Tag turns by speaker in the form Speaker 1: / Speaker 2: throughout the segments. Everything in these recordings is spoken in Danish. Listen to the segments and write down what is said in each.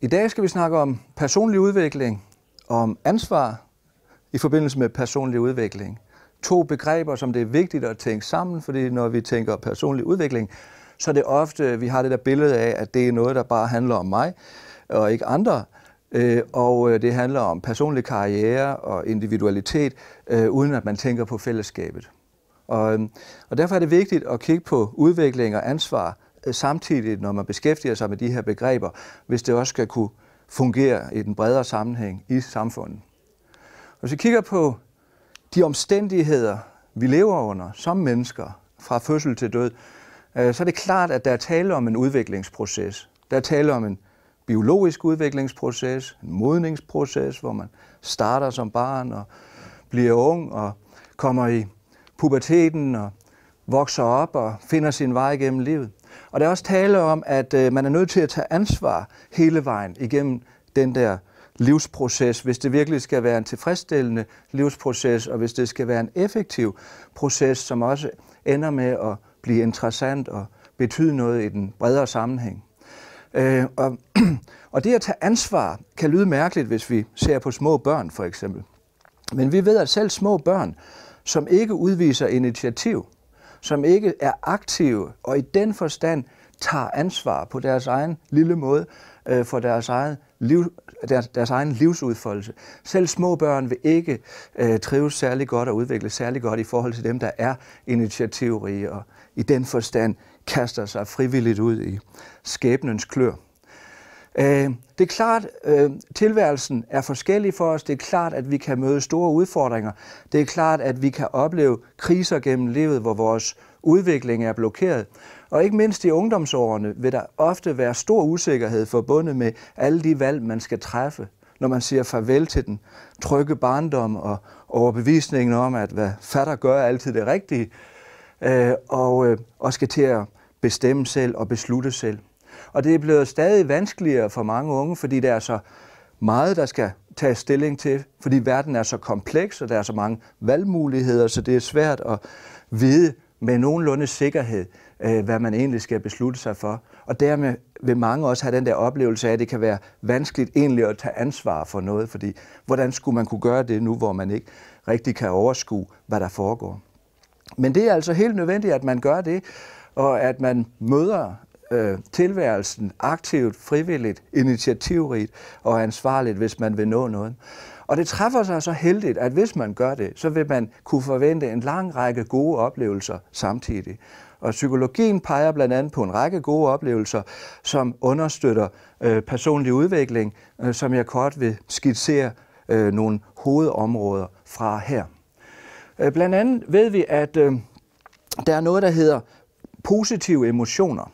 Speaker 1: I dag skal vi snakke om personlig udvikling, om ansvar i forbindelse med personlig udvikling. To begreber, som det er vigtigt at tænke sammen, fordi når vi tænker personlig udvikling, så er det ofte, vi har det der billede af, at det er noget, der bare handler om mig og ikke andre. Øh, og øh, det handler om personlig karriere og individualitet, øh, uden at man tænker på fællesskabet. Og, og derfor er det vigtigt at kigge på udvikling og ansvar Øh, samtidig, når man beskæftiger sig med de her begreber, hvis det også skal kunne fungere i den bredere sammenhæng i samfundet. Hvis vi kigger på de omstændigheder, vi lever under som mennesker, fra fødsel til død, øh, så er det klart, at der er tale om en udviklingsproces. Der er tale om en biologisk udviklingsproces, en modningsproces, hvor man starter som barn og bliver ung og kommer i puberteten og vokser op og finder sin vej gennem livet. Og der er også tale om, at øh, man er nødt til at tage ansvar hele vejen igennem den der livsproces, hvis det virkelig skal være en tilfredsstillende livsproces, og hvis det skal være en effektiv proces, som også ender med at blive interessant og betyde noget i den bredere sammenhæng. Øh, og, og det at tage ansvar kan lyde mærkeligt, hvis vi ser på små børn for eksempel. Men vi ved, at selv små børn, som ikke udviser initiativ, som ikke er aktive og i den forstand tager ansvar på deres egen lille måde øh, for deres egen, liv, deres, deres egen livsudfoldelse. Selv små børn vil ikke øh, trives særlig godt og udvikle særlig godt i forhold til dem, der er initiativrige og i den forstand kaster sig frivilligt ud i skæbnens klør. Øh, det er klart, øh, tilværelsen er forskellig for os. Det er klart, at vi kan møde store udfordringer. Det er klart, at vi kan opleve kriser gennem livet, hvor vores udvikling er blokeret. Og ikke mindst i ungdomsårene vil der ofte være stor usikkerhed forbundet med alle de valg, man skal træffe, når man siger farvel til den trygge barndom og overbevisningen om, at hvad fatter gør altid det rigtige, øh, og, og skal til at bestemme selv og beslutte selv. Og det er blevet stadig vanskeligere for mange unge, fordi der er så meget, der skal tage stilling til, fordi verden er så kompleks, og der er så mange valgmuligheder, så det er svært at vide med nogenlunde sikkerhed, øh, hvad man egentlig skal beslutte sig for. Og dermed vil mange også have den der oplevelse af, at det kan være vanskeligt egentlig at tage ansvar for noget, fordi hvordan skulle man kunne gøre det nu, hvor man ikke rigtig kan overskue, hvad der foregår. Men det er altså helt nødvendigt, at man gør det, og at man møder øh, tilværelsen aktivt, frivilligt, initiativrigt og ansvarligt, hvis man vil nå noget. Og det træffer sig så heldigt, at hvis man gør det, så vil man kunne forvente en lang række gode oplevelser samtidig. Og psykologien peger blandt andet på en række gode oplevelser, som understøtter øh, personlig udvikling, øh, som jeg kort vil skitsere øh, nogle hovedområder fra her. Øh, blandt andet ved vi, at øh, der er noget, der hedder positive emotioner.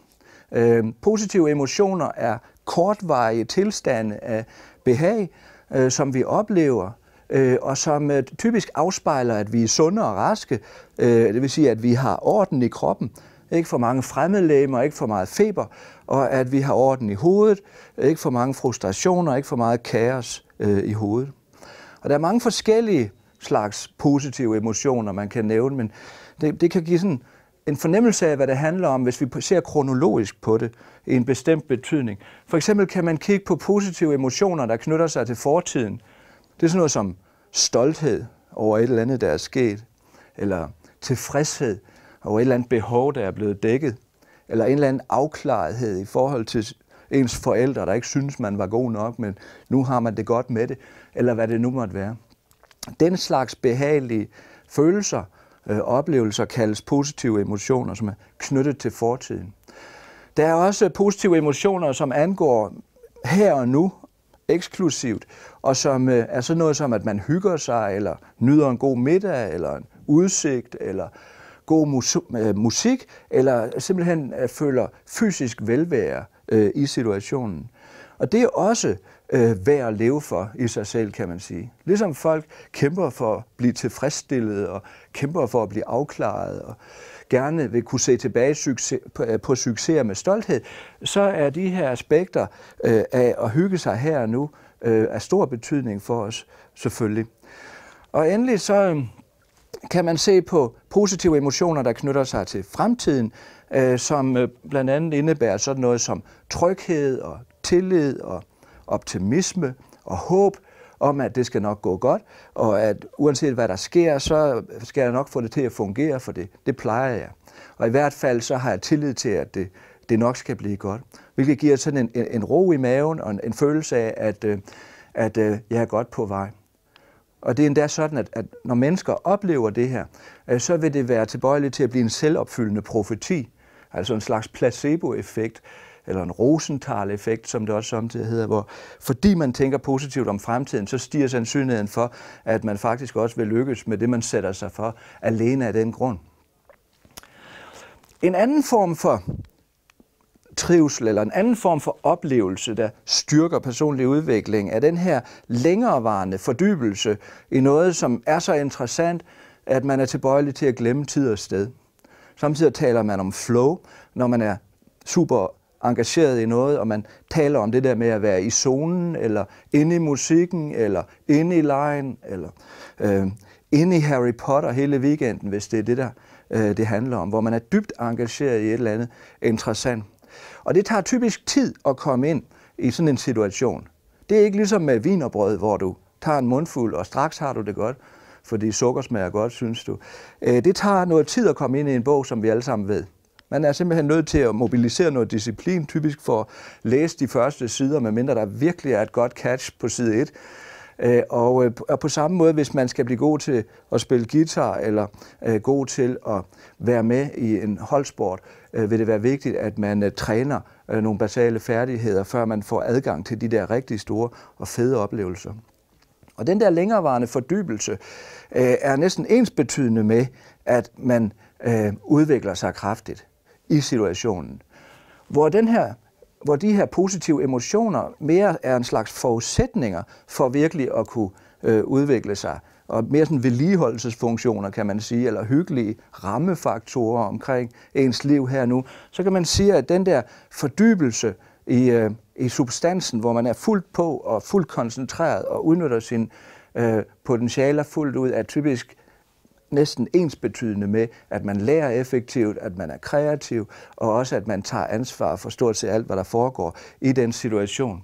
Speaker 1: Øh, positive emotioner er kortvarige tilstande af behag, øh, som vi oplever, øh, og som øh, typisk afspejler, at vi er sunde og raske. Øh, det vil sige, at vi har orden i kroppen, ikke for mange fremmedlæmer, ikke for meget feber, og at vi har orden i hovedet, ikke for mange frustrationer, ikke for meget kaos øh, i hovedet. Og der er mange forskellige slags positive emotioner, man kan nævne, men det, det kan give sådan en fornemmelse af, hvad det handler om, hvis vi ser kronologisk på det i en bestemt betydning. For eksempel kan man kigge på positive emotioner, der knytter sig til fortiden. Det er sådan noget som stolthed over et eller andet, der er sket, eller tilfredshed over et eller andet behov, der er blevet dækket, eller en eller anden afklarethed i forhold til ens forældre, der ikke synes, man var god nok, men nu har man det godt med det, eller hvad det nu måtte være. Den slags behagelige følelser øh, oplevelser kaldes positive emotioner, som er knyttet til fortiden. Der er også positive emotioner, som angår her og nu, eksklusivt, og som øh, er sådan noget som, at man hygger sig, eller nyder en god middag, eller en udsigt, eller god mus øh, musik, eller simpelthen øh, føler fysisk velvære øh, i situationen. Og det er også øh, øh, værd at leve for i sig selv, kan man sige. Ligesom folk kæmper for at blive tilfredsstillet og kæmper for at blive afklaret og gerne vil kunne se tilbage succes, på, øh, på succeser med stolthed, så er de her aspekter øh, af at hygge sig her og nu øh, af stor betydning for os, selvfølgelig. Og endelig så øh, kan man se på positive emotioner, der knytter sig til fremtiden, øh, som øh, blandt andet indebærer sådan noget som tryghed og tillid og optimisme og håb om, at det skal nok gå godt, og at uanset hvad der sker, så skal jeg nok få det til at fungere, for det, det plejer jeg. Og i hvert fald så har jeg tillid til, at det, det nok skal blive godt. Hvilket giver sådan en, en, en ro i maven og en, en følelse af, at, øh, at, at øh, jeg er godt på vej. Og det er endda sådan, at, at når mennesker oplever det her, øh, så vil det være tilbøjeligt til at blive en selvopfyldende profeti, altså en slags placeboeffekt, eller en Rosenthal-effekt, som det også samtidig hedder, hvor fordi man tænker positivt om fremtiden, så stiger sandsynligheden for, at man faktisk også vil lykkes med det, man sætter sig for, alene af den grund. En anden form for trivsel eller en anden form for oplevelse, der styrker personlig udvikling, er den her længerevarende fordybelse i noget, som er så interessant, at man er tilbøjelig til at glemme tid og sted. Samtidig taler man om flow, når man er super engageret i noget, og man taler om det der med at være i zonen, eller inde i musikken, eller inde i lejen, eller øh, inde i Harry Potter hele weekenden, hvis det er det, der øh, det handler om, hvor man er dybt engageret i et eller andet interessant. Og det tager typisk tid at komme ind i sådan en situation. Det er ikke ligesom med brød, hvor du tager en mundfuld, og straks har du det godt, fordi sukker smager godt, synes du. Øh, det tager noget tid at komme ind i en bog, som vi alle sammen ved. Man er simpelthen nødt til at mobilisere noget disciplin, typisk for at læse de første sider, medmindre der virkelig er et godt catch på side 1. Øh, og, øh, og på samme måde, hvis man skal blive god til at spille guitar eller øh, god til at være med i en holdsport, vil det være vigtigt, at man træner nogle basale færdigheder, før man får adgang til de der rigtig store og fede oplevelser. Og den der længerevarende fordybelse er næsten ensbetydende med, at man udvikler sig kraftigt i situationen. Hvor, den her, hvor de her positive emotioner mere er en slags forudsætninger for virkelig at kunne øh, udvikle sig, og mere sådan vedligeholdelsesfunktioner, kan man sige, eller hyggelige rammefaktorer omkring ens liv her nu, så kan man sige, at den der fordybelse i, øh, i substansen, hvor man er fuldt på og fuldt koncentreret og udnytter sin øh, potentialer fuldt ud, er typisk næsten ensbetydende med, at man lærer effektivt, at man er kreativ, og også at man tager ansvar for stort set alt, hvad der foregår i den situation.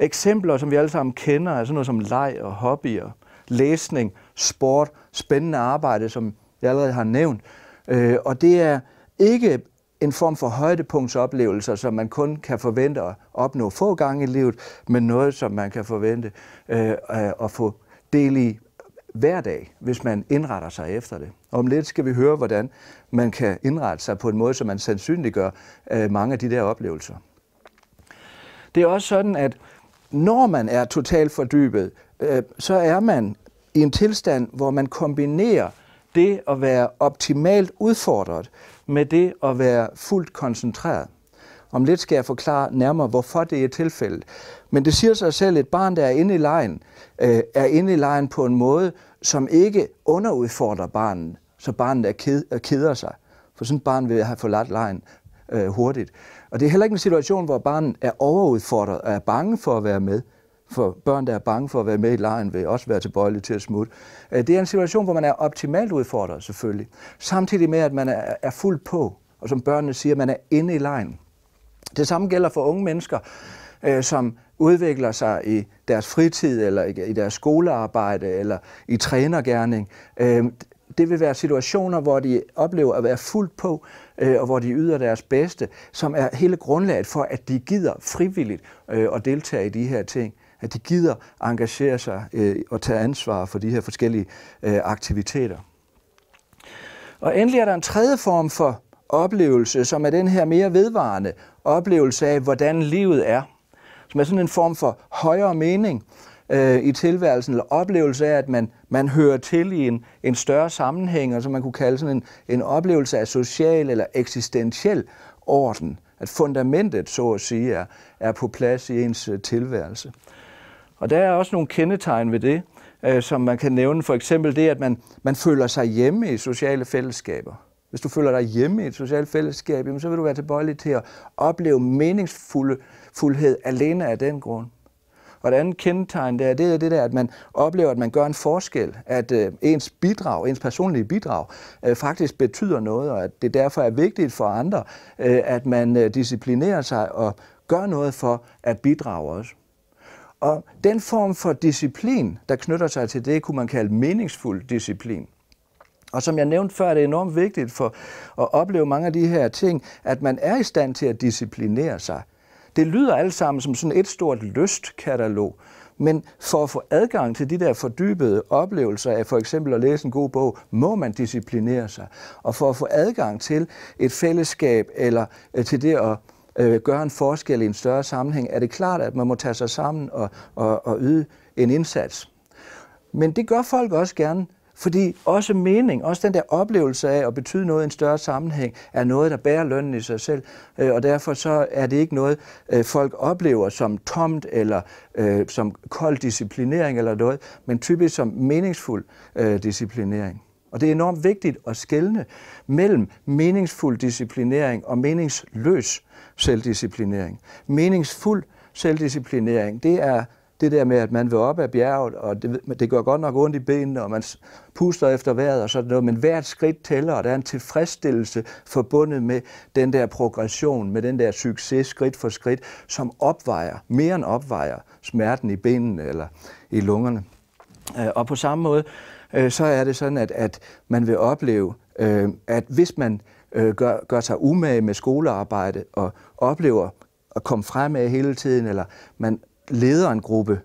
Speaker 1: Eksempler, som vi alle sammen kender, er sådan noget som leg og hobbyer, læsning, sport, spændende arbejde, som jeg allerede har nævnt. Øh, og det er ikke en form for højdepunktsoplevelser, som man kun kan forvente at opnå få gange i livet, men noget, som man kan forvente øh, at få del i hver dag, hvis man indretter sig efter det. Og om lidt skal vi høre, hvordan man kan indrette sig på en måde, så man sandsynliggør øh, mange af de der oplevelser. Det er også sådan, at når man er totalt fordybet, øh, så er man i en tilstand, hvor man kombinerer det at være optimalt udfordret med det at være fuldt koncentreret. Om lidt skal jeg forklare nærmere, hvorfor det er tilfældet. Men det siger sig selv, at et barn, der er inde i lejen, øh, er inde i lejen på en måde, som ikke underudfordrer barnet, så barnet er ked, er øh, keder sig. For sådan et barn vil have forladt lejen øh, hurtigt. Og det er heller ikke en situation, hvor barnet er overudfordret og er bange for at være med. For børn, der er bange for at være med i lejen, vil også være tilbøjelige til at smutte. Øh, det er en situation, hvor man er optimalt udfordret selvfølgelig. Samtidig med, at man er, er fuldt på, og som børnene siger, man er inde i lejen. Det samme gælder for unge mennesker, øh, som udvikler sig i deres fritid, eller i deres skolearbejde, eller i trænergærning. Øh, det vil være situationer, hvor de oplever at være fuldt på, øh, og hvor de yder deres bedste, som er hele grundlaget for, at de gider frivilligt øh, at deltage i de her ting. At de gider engagere sig og tage ansvar for de her forskellige aktiviteter. Og endelig er der en tredje form for oplevelse, som er den her mere vedvarende oplevelse af, hvordan livet er med sådan en form for højere mening øh, i tilværelsen, eller oplevelse af, at man, man hører til i en, en større sammenhæng, og altså som man kunne kalde sådan en, en oplevelse af social eller eksistentiel orden. At fundamentet, så at sige, er, er på plads i ens øh, tilværelse. Og der er også nogle kendetegn ved det, øh, som man kan nævne. For eksempel det, at man, man føler sig hjemme i sociale fællesskaber. Hvis du føler dig hjemme i et socialt fællesskab, jamen, så vil du være tilbøjelig til at opleve meningsfuldhed alene af den grund. Og det andet kendetegn der, det er det der, at man oplever, at man gør en forskel, at øh, ens bidrag, ens personlige bidrag, øh, faktisk betyder noget, og at det derfor er vigtigt for andre, øh, at man øh, disciplinerer sig og gør noget for at bidrage også. Og den form for disciplin, der knytter sig til det, kunne man kalde meningsfuld disciplin. Og som jeg nævnte før, er det enormt vigtigt for at opleve mange af de her ting, at man er i stand til at disciplinere sig. Det lyder alt sammen som sådan et stort lystkatalog, men for at få adgang til de der fordybede oplevelser af for eksempel at læse en god bog, må man disciplinere sig. Og for at få adgang til et fællesskab eller øh, til det at øh, gøre en forskel i en større sammenhæng, er det klart, at man må tage sig sammen og, og, og yde en indsats. Men det gør folk også gerne fordi også mening, også den der oplevelse af at betyde noget i en større sammenhæng, er noget, der bærer lønnen i sig selv. Øh, og derfor så er det ikke noget, øh, folk oplever som tomt eller øh, som kold disciplinering eller noget, men typisk som meningsfuld øh, disciplinering. Og det er enormt vigtigt at skelne mellem meningsfuld disciplinering og meningsløs selvdisciplinering. Meningsfuld selvdisciplinering, det er det der med, at man vil op ad bjerget, og det, det gør godt nok ondt i benene, og man puster efter vejret og sådan noget, men hvert skridt tæller, og der er en tilfredsstillelse forbundet med den der progression, med den der succes skridt for skridt, som opvejer, mere end opvejer smerten i benene eller i lungerne. Øh, og på samme måde, øh, så er det sådan, at, at man vil opleve, øh, at hvis man gør, gør sig umage med skolearbejde og oplever at komme fremad hele tiden, eller man leder en gruppe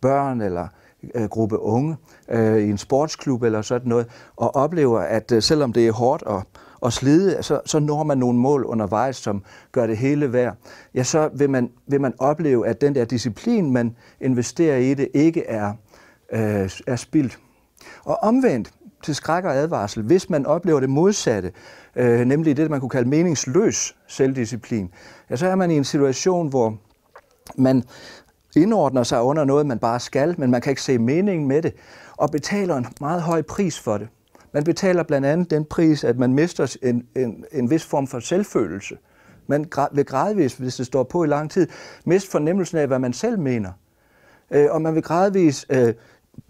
Speaker 1: børn eller øh, gruppe unge øh, i en sportsklub eller sådan noget, og oplever, at øh, selvom det er hårdt og, og slide, så, så når man nogle mål undervejs, som gør det hele værd, ja, så vil man, vil man opleve, at den der disciplin, man investerer i det, ikke er, øh, er spildt. Og omvendt, til skræk og advarsel, hvis man oplever det modsatte, øh, nemlig det, man kunne kalde meningsløs selvdisciplin, ja, så er man i en situation, hvor man indordner sig under noget, man bare skal, men man kan ikke se meningen med det, og betaler en meget høj pris for det. Man betaler blandt andet den pris, at man mister en, en, en vis form for selvfølelse. Man vil gradvist, hvis det står på i lang tid, miste fornemmelsen af, hvad man selv mener. Øh, og man vil gradvist øh,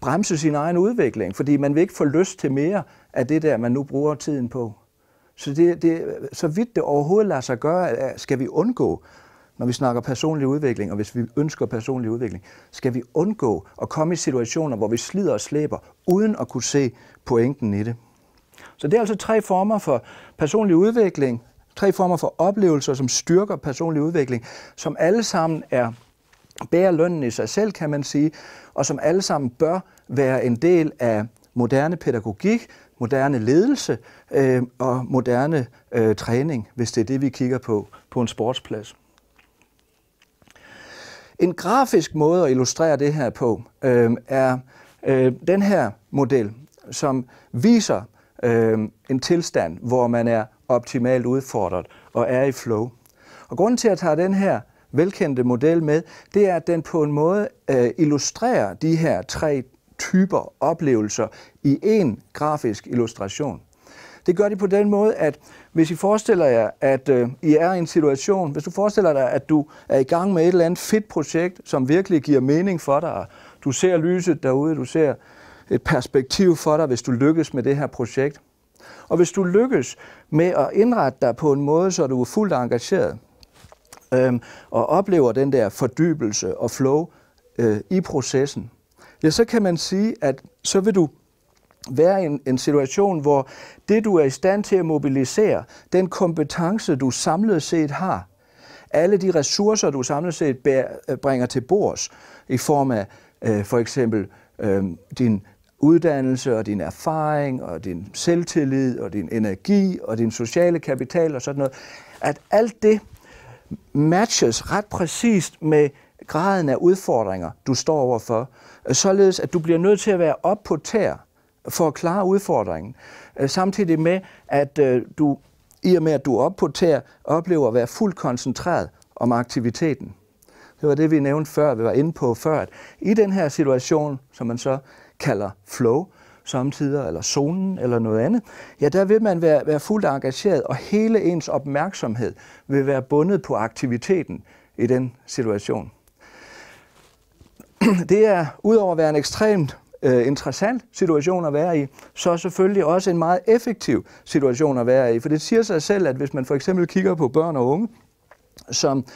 Speaker 1: bremse sin egen udvikling, fordi man vil ikke få lyst til mere af det der, man nu bruger tiden på. Så, det, det, så vidt det overhovedet lader sig gøre, øh, skal vi undgå når vi snakker personlig udvikling, og hvis vi ønsker personlig udvikling, skal vi undgå at komme i situationer, hvor vi slider og slæber, uden at kunne se pointen i det. Så det er altså tre former for personlig udvikling, tre former for oplevelser, som styrker personlig udvikling, som alle sammen er bærer lønnen i sig selv, kan man sige, og som alle sammen bør være en del af moderne pædagogik, moderne ledelse øh, og moderne øh, træning, hvis det er det, vi kigger på på en sportsplads. En grafisk måde at illustrere det her på øh, er øh, den her model, som viser øh, en tilstand, hvor man er optimalt udfordret og er i flow. Og grunden til, at jeg tager den her velkendte model med, det er, at den på en måde øh, illustrerer de her tre typer oplevelser i en grafisk illustration. Det gør de på den måde, at hvis I forestiller jer, at øh, I er i en situation, hvis du forestiller dig, at du er i gang med et eller andet fedt projekt, som virkelig giver mening for dig, du ser lyset derude, du ser et perspektiv for dig, hvis du lykkes med det her projekt. Og hvis du lykkes med at indrette dig på en måde, så du er fuldt engageret, øh, og oplever den der fordybelse og flow øh, i processen, ja, så kan man sige, at så vil du være en, en situation, hvor det, du er i stand til at mobilisere, den kompetence, du samlet set har, alle de ressourcer, du samlet set bær, øh, bringer til bords i form af øh, for eksempel øh, din uddannelse og din erfaring og din selvtillid og din energi og din sociale kapital og sådan noget, at alt det matches ret præcist med graden af udfordringer, du står overfor, øh, således at du bliver nødt til at være op på tær for at klare udfordringen. Øh, samtidig med, at øh, du i og med, at du er oppe på tær, oplever at være fuldt koncentreret om aktiviteten. Det var det, vi nævnte før, vi var inde på før, at i den her situation, som man så kalder flow, samtidig, eller zonen, eller noget andet, ja, der vil man være, være fuldt engageret, og hele ens opmærksomhed vil være bundet på aktiviteten i den situation. Det er udover at være en ekstremt øh, interessant situation at være i, så selvfølgelig også en meget effektiv situation at være i. For det siger sig selv, at hvis man for eksempel kigger på børn og unge, som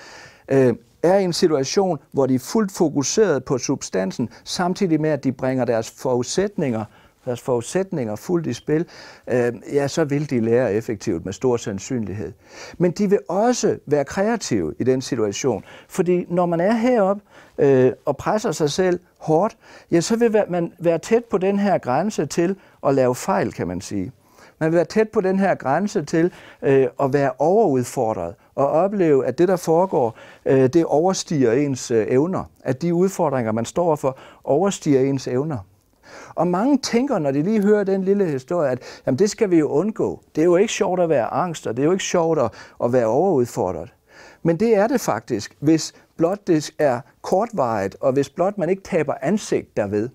Speaker 1: øh, er i en situation, hvor de er fuldt fokuseret på substansen, samtidig med, at de bringer deres forudsætninger øh, deres forudsætninger fuldt i spil, øh, ja, så vil de lære effektivt med stor sandsynlighed. Men de vil også være kreative i den situation, fordi når man er heroppe øh, og presser sig selv hårdt, ja, så vil man være tæt på den her grænse til at lave fejl, kan man sige. Man vil være tæt på den her grænse til øh, at være overudfordret og opleve, at det, der foregår, øh, det overstiger ens øh, evner. At de udfordringer, man står for, overstiger ens evner. Og mange tænker, når de lige hører den lille historie, at jamen, det skal vi jo undgå. Det er jo ikke sjovt at være angst, og det er jo ikke sjovt at, at være overudfordret. Men det er det faktisk, hvis blot det er kortvarigt, og hvis blot man ikke taber ansigt derved.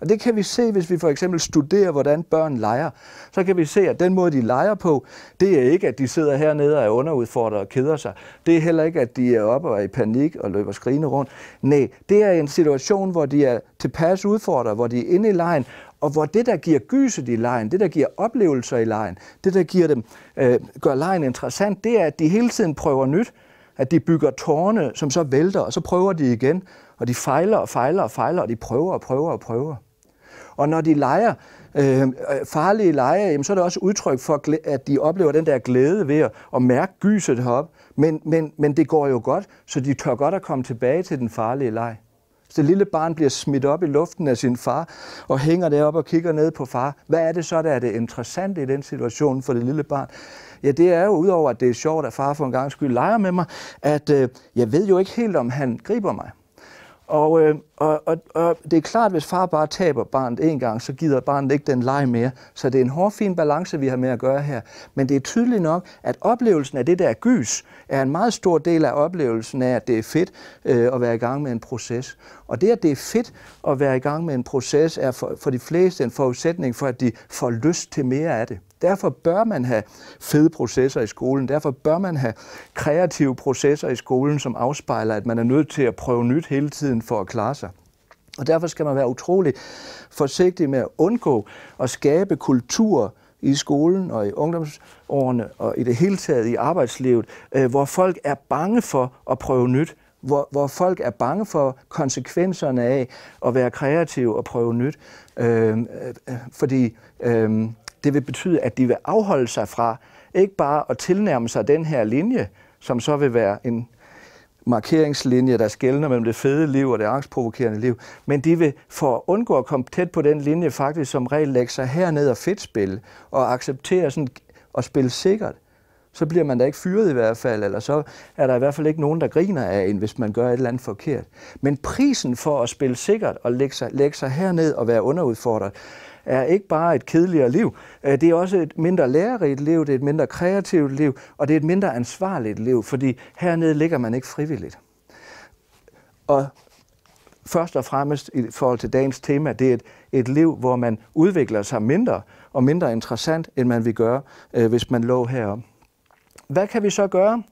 Speaker 1: Og det kan vi se, hvis vi for eksempel studerer, hvordan børn leger. Så kan vi se, at den måde, de leger på, det er ikke, at de sidder hernede og er underudfordret og keder sig. Det er heller ikke, at de er oppe og er i panik og løber skrigende rundt. Nej, det er en situation, hvor de er tilpas udfordret, hvor de er inde i lejen, og hvor det, der giver gyset i lejen, det, der giver oplevelser i lejen, det, der giver dem, øh, gør lejen interessant, det er, at de hele tiden prøver nyt, at de bygger tårne, som så vælter, og så prøver de igen, og de fejler og fejler og fejler, og de prøver og prøver og prøver. Og når de leger øh, øh, farlige leger, jamen, så er det også udtryk for, at de oplever den der glæde ved at, at mærke gyset heroppe. Men, men, men det går jo godt, så de tør godt at komme tilbage til den farlige leg. Så det lille barn bliver smidt op i luften af sin far og hænger deroppe og kigger ned på far. Hvad er det så, der er det interessante i den situation for det lille barn? Ja, det er jo udover, at det er sjovt, at far for en gang skyld leger med mig, at øh, jeg ved jo ikke helt, om han griber mig. Og, øh, og, og, og det er klart, at hvis far bare taber barnet en gang, så gider barnet ikke den leg mere. Så det er en hårfin balance, vi har med at gøre her. Men det er tydeligt nok, at oplevelsen af det der gys, er en meget stor del af oplevelsen af, at det er fedt øh, at være i gang med en proces. Og det, at det er fedt at være i gang med en proces, er for, for de fleste en forudsætning for, at de får lyst til mere af det. Derfor bør man have fede processer i skolen. Derfor bør man have kreative processer i skolen, som afspejler, at man er nødt til at prøve nyt hele tiden for at klare sig. Og derfor skal man være utrolig forsigtig med at undgå at skabe kultur i skolen og i ungdomsårene og i det hele taget i arbejdslivet, øh, hvor folk er bange for at prøve nyt, hvor, hvor folk er bange for konsekvenserne af at være kreativ og prøve nyt. Øh, øh, fordi øh, det vil betyde, at de vil afholde sig fra ikke bare at tilnærme sig den her linje, som så vil være en markeringslinje, der skældner mellem det fede liv og det angstprovokerende liv, men de vil for at undgå at komme tæt på den linje faktisk som regel lægge sig herned og fedt spille og acceptere sådan at spille sikkert så bliver man da ikke fyret i hvert fald, eller så er der i hvert fald ikke nogen, der griner af en, hvis man gør et eller andet forkert. Men prisen for at spille sikkert og lægge sig, lægge sig herned og være underudfordret, er ikke bare et kedeligere liv, øh, det er også et mindre lærerigt liv, det er et mindre kreativt liv, og det er et mindre ansvarligt liv, fordi hernede ligger man ikke frivilligt. Og først og fremmest i forhold til dagens tema, det er et, et liv, hvor man udvikler sig mindre og mindre interessant, end man vil gøre, øh, hvis man lå heroppe. Hvad kan vi så gøre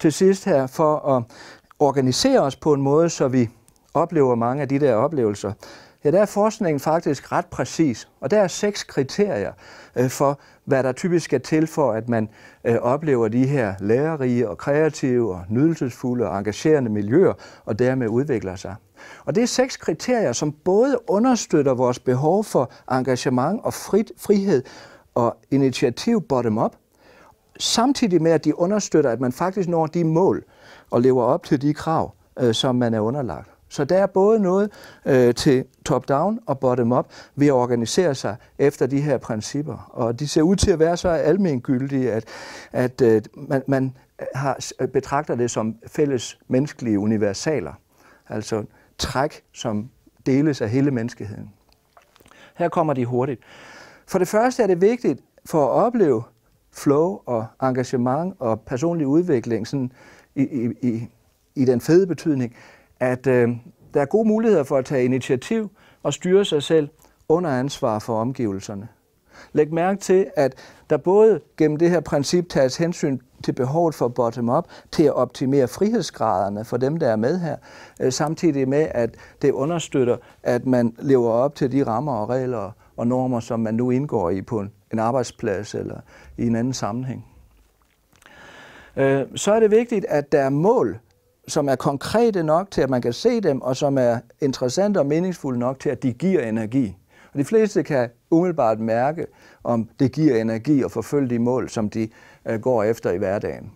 Speaker 1: til sidst her for at organisere os på en måde, så vi oplever mange af de der oplevelser? Ja, der er forskningen faktisk ret præcis, og der er seks kriterier øh, for, hvad der typisk skal til for, at man øh, oplever de her lærerige og kreative og nydelsesfulde og engagerende miljøer, og dermed udvikler sig. Og det er seks kriterier, som både understøtter vores behov for engagement og frit, frihed og initiativ bottom-up, samtidig med, at de understøtter, at man faktisk når de mål og lever op til de krav, øh, som man er underlagt. Så der er både noget øh, til top-down og bottom-up ved at organisere sig efter de her principper. Og de ser ud til at være så almengyldige, at, at øh, man, man har, øh, betragter det som fælles menneskelige universaler. Altså træk, som deles af hele menneskeheden. Her kommer de hurtigt. For det første er det vigtigt for at opleve flow og engagement og personlig udvikling sådan i, i, i, i den fede betydning, at øh, der er gode muligheder for at tage initiativ og styre sig selv under ansvar for omgivelserne. Læg mærke til, at der både gennem det her princip tages hensyn til behovet for bottom-up, til at optimere frihedsgraderne for dem, der er med her, øh, samtidig med, at det understøtter, at man lever op til de rammer og regler og normer, som man nu indgår i på en arbejdsplads eller i en anden sammenhæng. Øh, så er det vigtigt, at der er mål, som er konkrete nok til, at man kan se dem, og som er interessante og meningsfulde nok til, at de giver energi. Og de fleste kan umiddelbart mærke, om det giver energi at forfølge de mål, som de øh, går efter i hverdagen.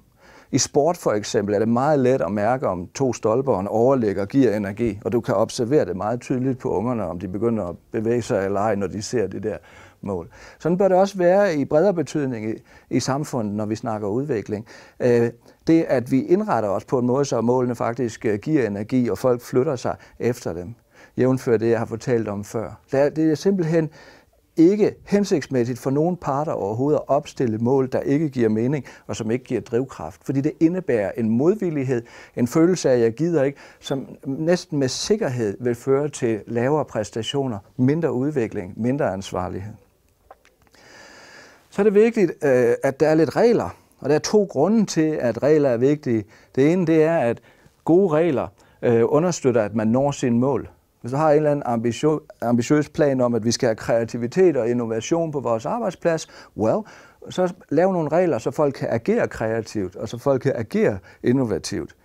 Speaker 1: I sport for eksempel er det meget let at mærke, om to stolper og en overlægger giver energi, og du kan observere det meget tydeligt på ungerne, om de begynder at bevæge sig eller ej, når de ser det der mål. Sådan bør det også være i bredere betydning i, i samfundet, når vi snakker udvikling. Øh, det, at vi indretter os på en måde, så målene faktisk øh, giver energi, og folk flytter sig efter dem. Jævnfør det, jeg har fortalt om før. Det er, det er simpelthen ikke hensigtsmæssigt for nogen parter overhovedet at opstille mål, der ikke giver mening og som ikke giver drivkraft. Fordi det indebærer en modvillighed, en følelse af, at jeg gider ikke, som næsten med sikkerhed vil føre til lavere præstationer, mindre udvikling, mindre ansvarlighed. Så er det vigtigt, øh, at der er lidt regler. Og der er to grunde til, at regler er vigtige. Det ene det er, at gode regler øh, understøtter, at man når sine mål. Hvis du har en eller anden ambitiøs, plan om, at vi skal have kreativitet og innovation på vores arbejdsplads, well, så lav nogle regler, så folk kan agere kreativt, og så folk kan agere innovativt.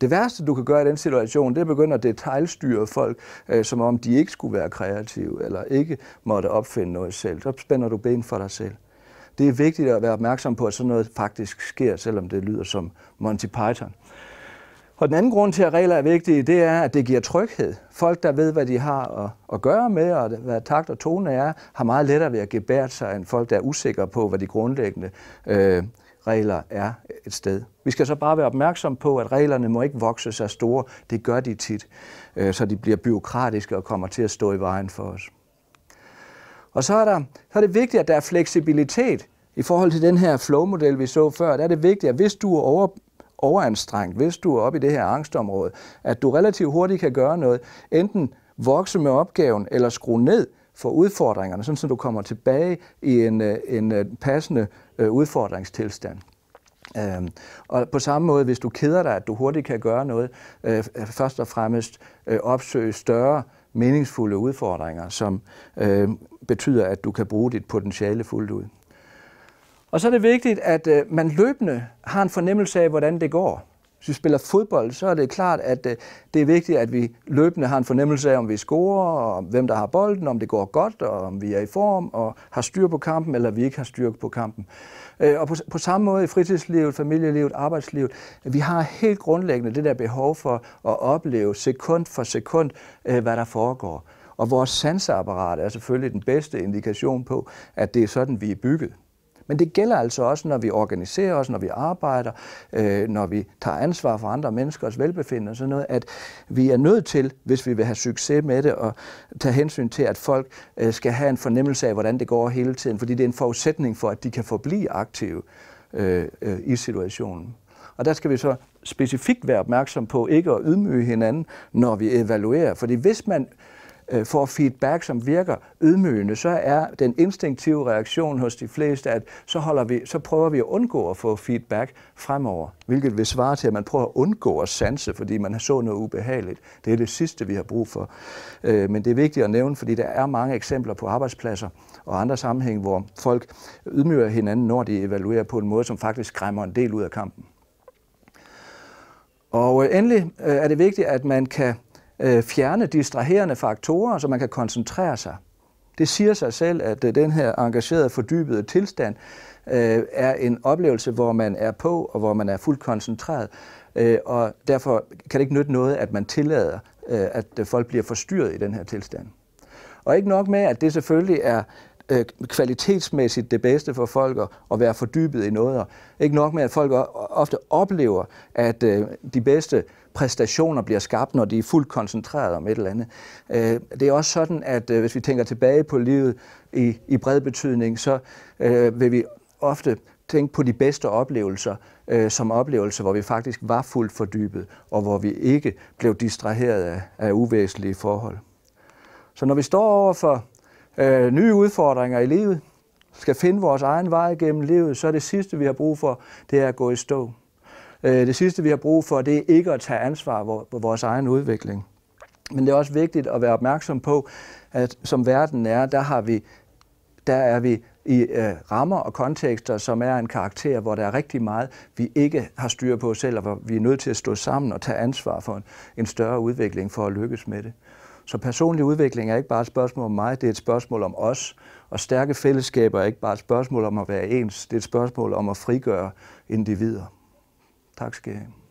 Speaker 1: Det værste, du kan gøre i den situation, det er at begynde at detaljstyre folk, øh, som om de ikke skulle være kreative, eller ikke måtte opfinde noget selv. Så spænder du ben for dig selv. Det er vigtigt at være opmærksom på, at sådan noget faktisk sker, selvom det lyder som Monty Python. Og den anden grund til, at regler er vigtige, det er, at det giver tryghed. Folk, der ved, hvad de har at, at gøre med, og hvad takt og tone er, har meget lettere ved at gebære sig, end folk, der er usikre på, hvad de grundlæggende øh, regler er et sted. Vi skal så bare være opmærksom på, at reglerne må ikke vokse sig store. Det gør de tit, øh, så de bliver byråkratiske og kommer til at stå i vejen for os. Og så er, der, så er det vigtigt, at der er fleksibilitet i forhold til den her flow-model, vi så før, der er det vigtigt, at hvis du er over, overanstrengt, hvis du er oppe i det her angstområde, at du relativt hurtigt kan gøre noget, enten vokse med opgaven eller skrue ned for udfordringerne, sådan at du kommer tilbage i en, øh, en øh, passende øh, udfordringstilstand. Øhm, og på samme måde, hvis du keder dig, at du hurtigt kan gøre noget, først og fremmest opsøge større meningsfulde udfordringer, som øh, betyder, at du kan bruge dit potentiale fuldt ud. Og så er det vigtigt, at øh, man løbende har en fornemmelse af, hvordan det går. Hvis vi spiller fodbold, så er det klart, at øh, det er vigtigt, at vi løbende har en fornemmelse af, om vi scorer, og hvem der har bolden, om det går godt, og om vi er i form, og har styr på kampen, eller vi ikke har styr på kampen. Øh, og på, på samme måde i fritidslivet, familielivet, arbejdslivet, vi har helt grundlæggende det der behov for at opleve sekund for sekund, øh, hvad der foregår. Og vores sansapparat er selvfølgelig den bedste indikation på, at det er sådan, vi er bygget. Men det gælder altså også, når vi organiserer os, når vi arbejder, øh, når vi tager ansvar for andre menneskers velbefindende og sådan noget, at vi er nødt til, hvis vi vil have succes med det, at tage hensyn til, at folk øh, skal have en fornemmelse af, hvordan det går hele tiden, fordi det er en forudsætning for, at de kan forblive aktive øh, øh, i situationen. Og der skal vi så specifikt være opmærksom på ikke at ydmyge hinanden, når vi evaluerer. Fordi hvis man øh, får feedback, som virker ydmygende, så er den instinktive reaktion hos de fleste, at så, holder vi, så prøver vi at undgå at få feedback fremover, hvilket vil svare til, at man prøver at undgå at sanse, fordi man har så noget ubehageligt. Det er det sidste, vi har brug for. Øh, men det er vigtigt at nævne, fordi der er mange eksempler på arbejdspladser og andre sammenhæng, hvor folk ydmyger hinanden, når de evaluerer på en måde, som faktisk skræmmer en del ud af kampen. Og øh, endelig øh, er det vigtigt, at man kan øh, fjerne distraherende faktorer, så man kan koncentrere sig. Det siger sig selv, at øh, den her engagerede, fordybede tilstand øh, er en oplevelse, hvor man er på og hvor man er fuldt koncentreret. Øh, og derfor kan det ikke nytte noget, at man tillader, øh, at øh, folk bliver forstyrret i den her tilstand. Og ikke nok med, at det selvfølgelig er øh, kvalitetsmæssigt det bedste for folk at, at være fordybet i noget. Og ikke nok med, at folk ofte oplever, at øh, de bedste præstationer bliver skabt, når de er fuldt koncentreret om et eller andet. Øh, det er også sådan, at øh, hvis vi tænker tilbage på livet i, i bred betydning, så øh, vil vi ofte tænke på de bedste oplevelser øh, som oplevelser, hvor vi faktisk var fuldt fordybet, og hvor vi ikke blev distraheret af, af uvæsentlige forhold. Så når vi står over for øh, nye udfordringer i livet, skal finde vores egen vej gennem livet, så er det sidste, vi har brug for, det er at gå i stå. Øh, det sidste, vi har brug for, det er ikke at tage ansvar for vores egen udvikling. Men det er også vigtigt at være opmærksom på, at som verden er, der, har vi, der er vi i øh, rammer og kontekster, som er en karakter, hvor der er rigtig meget, vi ikke har styr på selv, og hvor vi er nødt til at stå sammen og tage ansvar for en, en større udvikling for at lykkes med det. Så personlig udvikling er ikke bare et spørgsmål om mig, det er et spørgsmål om os. Og stærke fællesskaber er ikke bare et spørgsmål om at være ens, det er et spørgsmål om at frigøre individer. Tak skal I have.